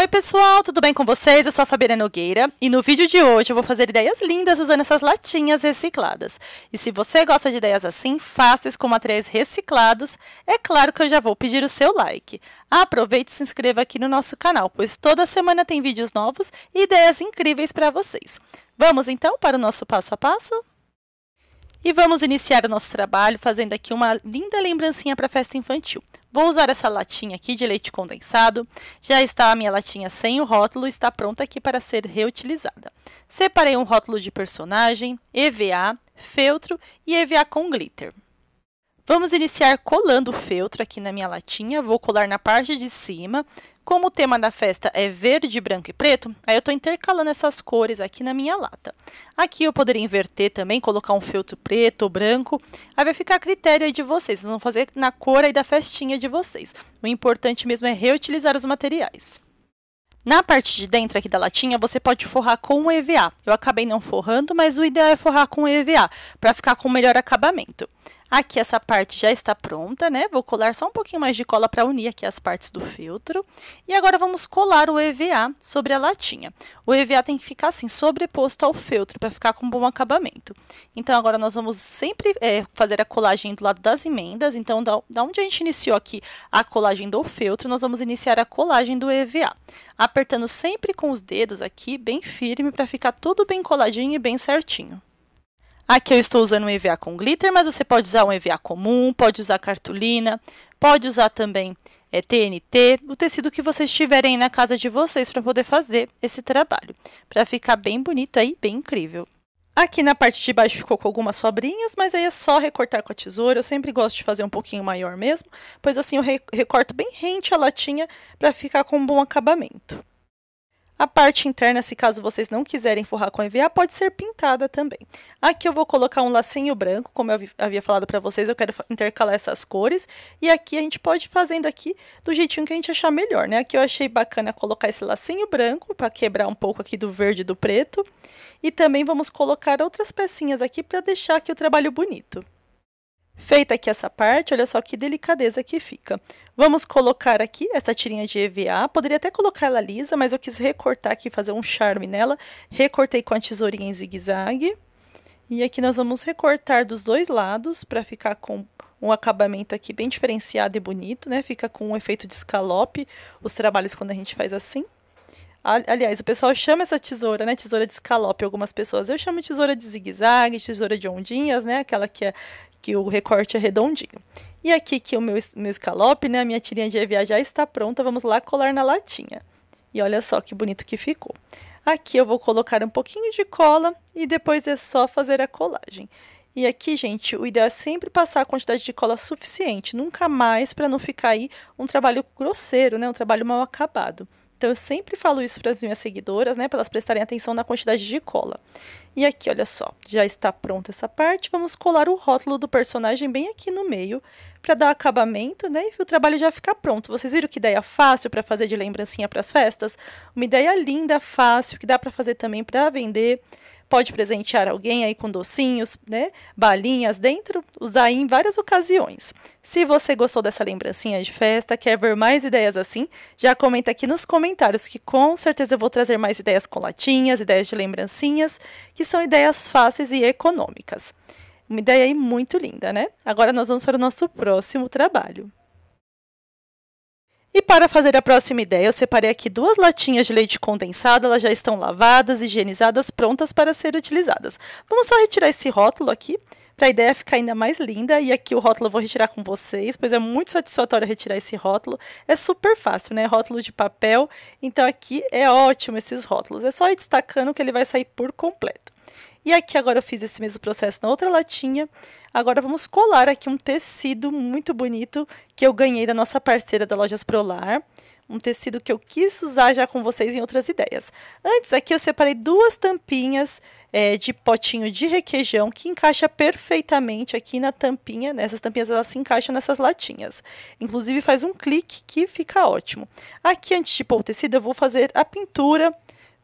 Oi, pessoal, tudo bem com vocês? Eu sou a Fabiana Nogueira e no vídeo de hoje eu vou fazer ideias lindas usando essas latinhas recicladas. E se você gosta de ideias assim, fáceis com materiais reciclados, é claro que eu já vou pedir o seu like. Aproveite e se inscreva aqui no nosso canal, pois toda semana tem vídeos novos e ideias incríveis para vocês. Vamos então para o nosso passo a passo? E vamos iniciar o nosso trabalho fazendo aqui uma linda lembrancinha para a festa infantil. Vou usar essa latinha aqui de leite condensado. Já está a minha latinha sem o rótulo, está pronta aqui para ser reutilizada. Separei um rótulo de personagem, EVA, feltro e EVA com glitter. Vamos iniciar colando o feltro aqui na minha latinha. Vou colar na parte de cima, como o tema da festa é verde, branco e preto, aí eu estou intercalando essas cores aqui na minha lata. Aqui eu poderia inverter também, colocar um feltro preto ou branco. Aí vai ficar a critério aí de vocês, vocês vão fazer na cor aí da festinha de vocês. O importante mesmo é reutilizar os materiais. Na parte de dentro aqui da latinha, você pode forrar com EVA. Eu acabei não forrando, mas o ideal é forrar com EVA, para ficar com melhor acabamento. Aqui essa parte já está pronta, né? Vou colar só um pouquinho mais de cola para unir aqui as partes do feltro. E agora vamos colar o EVA sobre a latinha. O EVA tem que ficar assim, sobreposto ao feltro, para ficar com um bom acabamento. Então, agora nós vamos sempre é, fazer a colagem do lado das emendas. Então, da, da onde a gente iniciou aqui a colagem do feltro, nós vamos iniciar a colagem do EVA. Apertando sempre com os dedos aqui, bem firme, para ficar tudo bem coladinho e bem certinho. Aqui eu estou usando um EVA com glitter, mas você pode usar um EVA comum, pode usar cartolina, pode usar também é, TNT, o tecido que vocês tiverem na casa de vocês para poder fazer esse trabalho, para ficar bem bonito aí, bem incrível. Aqui na parte de baixo ficou com algumas sobrinhas, mas aí é só recortar com a tesoura. Eu sempre gosto de fazer um pouquinho maior mesmo, pois assim eu recorto bem rente a latinha para ficar com um bom acabamento. A parte interna, se caso vocês não quiserem forrar com EVA, pode ser pintada também. Aqui eu vou colocar um lacinho branco, como eu havia falado para vocês, eu quero intercalar essas cores. E aqui a gente pode ir fazendo aqui do jeitinho que a gente achar melhor, né? Aqui eu achei bacana colocar esse lacinho branco para quebrar um pouco aqui do verde e do preto. E também vamos colocar outras pecinhas aqui para deixar aqui o trabalho bonito. Feita aqui essa parte, olha só que delicadeza que fica. Vamos colocar aqui essa tirinha de EVA, poderia até colocar ela lisa, mas eu quis recortar aqui, fazer um charme nela. Recortei com a tesourinha em zigue-zague. E aqui nós vamos recortar dos dois lados para ficar com um acabamento aqui bem diferenciado e bonito, né? Fica com um efeito de escalope, os trabalhos quando a gente faz assim. Aliás, o pessoal chama essa tesoura, né? Tesoura de escalope, algumas pessoas. Eu chamo tesoura de zigue-zague, tesoura de ondinhas, né? Aquela que é, que o recorte é redondinho. E aqui que o meu, meu escalope, né, a minha tirinha de EVA já está pronta, vamos lá colar na latinha. E olha só que bonito que ficou. Aqui eu vou colocar um pouquinho de cola e depois é só fazer a colagem. E aqui, gente, o ideal é sempre passar a quantidade de cola suficiente, nunca mais para não ficar aí um trabalho grosseiro, né, um trabalho mal acabado. Então eu sempre falo isso para as minhas seguidoras, né, para elas prestarem atenção na quantidade de cola. E aqui, olha só, já está pronta essa parte. Vamos colar o rótulo do personagem bem aqui no meio para dar acabamento, né? E o trabalho já fica pronto. Vocês viram que ideia fácil para fazer de lembrancinha para as festas? Uma ideia linda, fácil, que dá para fazer também para vender. Pode presentear alguém aí com docinhos, né? Balinhas dentro, usar em várias ocasiões. Se você gostou dessa lembrancinha de festa, quer ver mais ideias assim, já comenta aqui nos comentários que com certeza eu vou trazer mais ideias com latinhas, ideias de lembrancinhas que são ideias fáceis e econômicas. Uma ideia aí muito linda, né? Agora nós vamos para o nosso próximo trabalho. E para fazer a próxima ideia, eu separei aqui duas latinhas de leite condensado, elas já estão lavadas, higienizadas, prontas para serem utilizadas. Vamos só retirar esse rótulo aqui, para a ideia ficar ainda mais linda. E aqui o rótulo eu vou retirar com vocês, pois é muito satisfatório retirar esse rótulo. É super fácil, né? Rótulo de papel. Então aqui é ótimo esses rótulos. É só ir destacando que ele vai sair por completo. E aqui agora eu fiz esse mesmo processo na outra latinha. Agora vamos colar aqui um tecido muito bonito que eu ganhei da nossa parceira da Lojas Prolar. Um tecido que eu quis usar já com vocês em outras ideias. Antes aqui eu separei duas tampinhas é, de potinho de requeijão que encaixa perfeitamente aqui na tampinha. Né? Essas tampinhas elas se encaixam nessas latinhas. Inclusive faz um clique que fica ótimo. Aqui antes de pôr o tecido eu vou fazer a pintura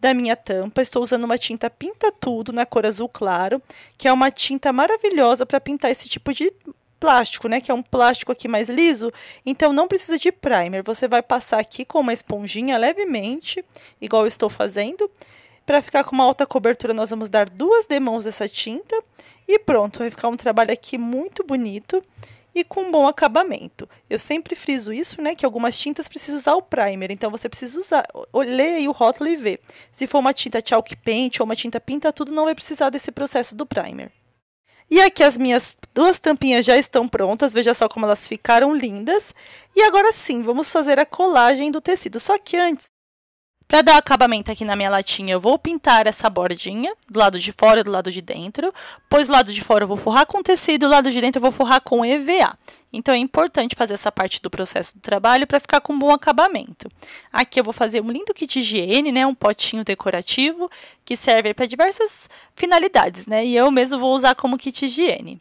da minha tampa, estou usando uma tinta Pinta Tudo na cor azul claro, que é uma tinta maravilhosa para pintar esse tipo de plástico, né? Que é um plástico aqui mais liso, então não precisa de primer. Você vai passar aqui com uma esponjinha levemente, igual eu estou fazendo. Para ficar com uma alta cobertura, nós vamos dar duas demãos dessa tinta e pronto, vai ficar um trabalho aqui muito bonito e com bom acabamento. Eu sempre friso isso, né? Que algumas tintas precisam usar o primer, então você precisa usar, ler aí o rótulo e ver. Se for uma tinta chalk paint ou uma tinta pinta tudo, não vai precisar desse processo do primer. E aqui as minhas duas tampinhas já estão prontas, veja só como elas ficaram lindas. E agora sim, vamos fazer a colagem do tecido. Só que antes, para dar acabamento aqui na minha latinha, eu vou pintar essa bordinha do lado de fora e do lado de dentro, pois do lado de fora eu vou forrar com tecido, do lado de dentro eu vou forrar com EVA. Então, é importante fazer essa parte do processo do trabalho para ficar com um bom acabamento. Aqui eu vou fazer um lindo kit de higiene, né, um potinho decorativo, que serve para diversas finalidades, né, e eu mesmo vou usar como kit de higiene.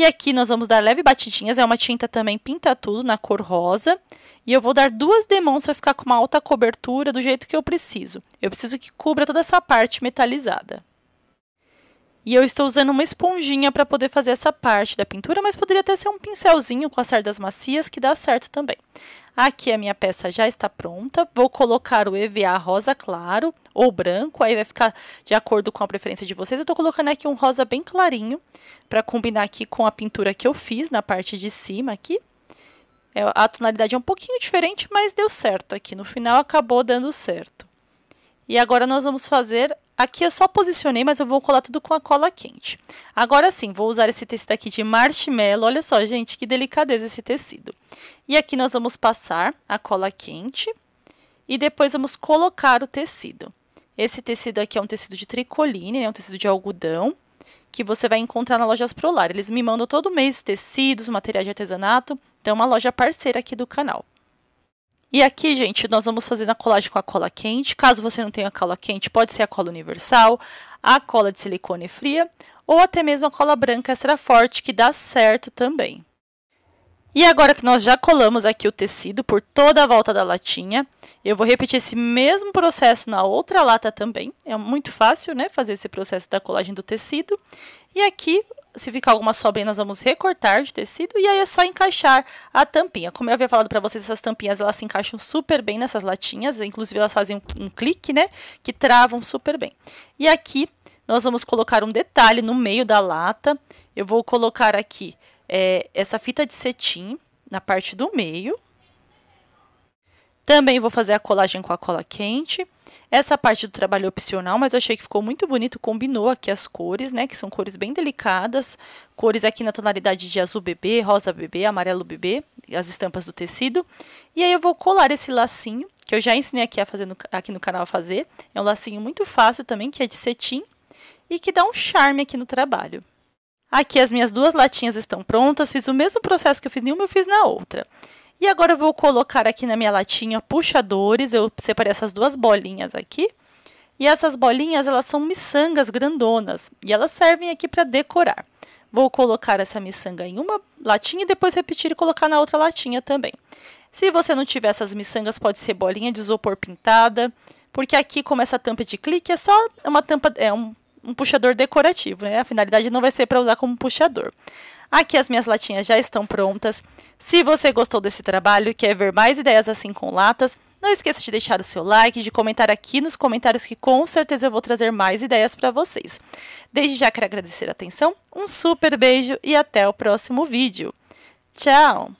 E aqui nós vamos dar leve batidinhas, é uma tinta também pinta tudo na cor rosa. E eu vou dar duas demãos para ficar com uma alta cobertura do jeito que eu preciso. Eu preciso que cubra toda essa parte metalizada. E eu estou usando uma esponjinha para poder fazer essa parte da pintura, mas poderia até ser um pincelzinho com as sardas macias, que dá certo também. Aqui a minha peça já está pronta, vou colocar o EVA rosa claro ou branco, aí vai ficar de acordo com a preferência de vocês. Eu estou colocando aqui um rosa bem clarinho, para combinar aqui com a pintura que eu fiz na parte de cima aqui. É, a tonalidade é um pouquinho diferente, mas deu certo aqui. No final acabou dando certo. E agora nós vamos fazer... Aqui eu só posicionei, mas eu vou colar tudo com a cola quente. Agora sim, vou usar esse tecido aqui de marshmallow. Olha só, gente, que delicadeza esse tecido. E aqui nós vamos passar a cola quente. E depois vamos colocar o tecido. Esse tecido aqui é um tecido de tricoline, né? um tecido de algodão, que você vai encontrar na loja Prolar. Eles me mandam todo mês tecidos, materiais de artesanato, então é uma loja parceira aqui do canal. E aqui, gente, nós vamos fazer na colagem com a cola quente. Caso você não tenha cola quente, pode ser a cola universal, a cola de silicone fria ou até mesmo a cola branca extra forte, que dá certo também. E agora que nós já colamos aqui o tecido por toda a volta da latinha, eu vou repetir esse mesmo processo na outra lata também. É muito fácil, né, fazer esse processo da colagem do tecido. E aqui, se ficar alguma sobra, nós vamos recortar de tecido e aí é só encaixar a tampinha. Como eu havia falado para vocês, essas tampinhas, elas se encaixam super bem nessas latinhas, inclusive elas fazem um, um clique, né, que travam super bem. E aqui, nós vamos colocar um detalhe no meio da lata. Eu vou colocar aqui é, essa fita de cetim na parte do meio. Também vou fazer a colagem com a cola quente. Essa parte do trabalho é opcional, mas eu achei que ficou muito bonito, combinou aqui as cores, né? Que são cores bem delicadas, cores aqui na tonalidade de azul bebê, rosa bebê, amarelo bebê, as estampas do tecido. E aí eu vou colar esse lacinho, que eu já ensinei aqui, a fazer no, aqui no canal a fazer. É um lacinho muito fácil também, que é de cetim e que dá um charme aqui no trabalho. Aqui as minhas duas latinhas estão prontas, fiz o mesmo processo que eu fiz em uma, eu fiz na outra. E agora eu vou colocar aqui na minha latinha puxadores, eu separei essas duas bolinhas aqui. E essas bolinhas, elas são miçangas grandonas, e elas servem aqui para decorar. Vou colocar essa miçanga em uma latinha e depois repetir e colocar na outra latinha também. Se você não tiver essas miçangas, pode ser bolinha de isopor pintada, porque aqui, como essa tampa é de clique, é só uma tampa, é um um puxador decorativo, né? A finalidade não vai ser para usar como puxador. Aqui as minhas latinhas já estão prontas. Se você gostou desse trabalho e quer ver mais ideias assim com latas, não esqueça de deixar o seu like, de comentar aqui nos comentários que com certeza eu vou trazer mais ideias para vocês. Desde já quero agradecer a atenção, um super beijo e até o próximo vídeo. Tchau!